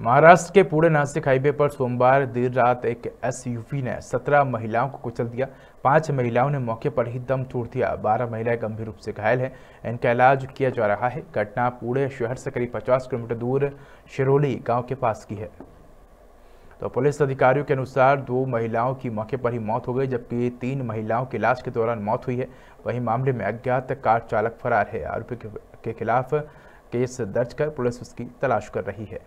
महाराष्ट्र के पुणे नासिक हाईवे पर सोमवार देर रात एक एसयूवी ने 17 महिलाओं को कुचल दिया पांच महिलाओं ने मौके पर ही दम तोड़ दिया बारह महिलाएं गंभीर रूप से घायल हैं इनका इलाज किया जा रहा है घटना पुणे शहर से करीब 50 किलोमीटर दूर शिरोली गांव के पास की है तो पुलिस अधिकारियों के अनुसार दो महिलाओं की मौके पर ही मौत हो गई जबकि तीन महिलाओं की इलाज के दौरान मौत हुई है वहीं मामले में अज्ञात कार चालक फरार है आरोपी के खिलाफ केस दर्ज कर पुलिस उसकी तलाश कर रही है